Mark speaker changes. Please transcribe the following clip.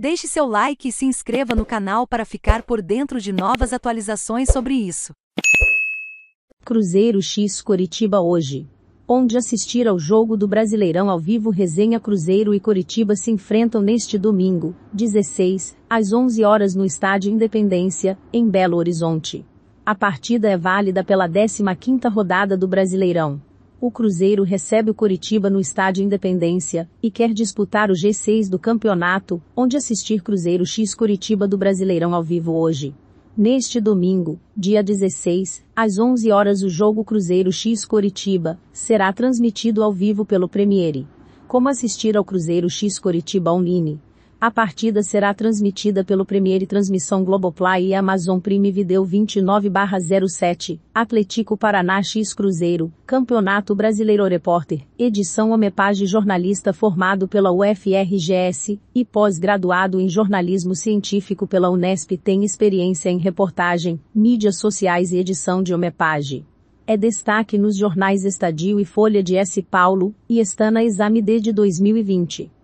Speaker 1: Deixe seu like e se inscreva no canal para ficar por dentro de novas atualizações sobre isso. Cruzeiro X Coritiba hoje. Onde assistir ao jogo do Brasileirão ao vivo Resenha Cruzeiro e Coritiba se enfrentam neste domingo, 16, às 11 horas no Estádio Independência, em Belo Horizonte. A partida é válida pela 15ª rodada do Brasileirão o Cruzeiro recebe o Coritiba no Estádio Independência e quer disputar o G6 do campeonato, onde assistir Cruzeiro X Coritiba do Brasileirão ao vivo hoje. Neste domingo, dia 16, às 11 horas o jogo Cruzeiro X Coritiba será transmitido ao vivo pelo Premiere. Como assistir ao Cruzeiro X Coritiba online? A partida será transmitida pelo Premiere Transmissão Globoplay e Amazon Prime Video 29/07, Atlético Paraná X Cruzeiro, Campeonato Brasileiro Repórter, edição Homepage jornalista formado pela UFRGS e pós-graduado em jornalismo científico pela Unesp tem experiência em reportagem, mídias sociais e edição de Homepage é destaque nos jornais Estadio e Folha de S. Paulo, e está na Exame D de 2020.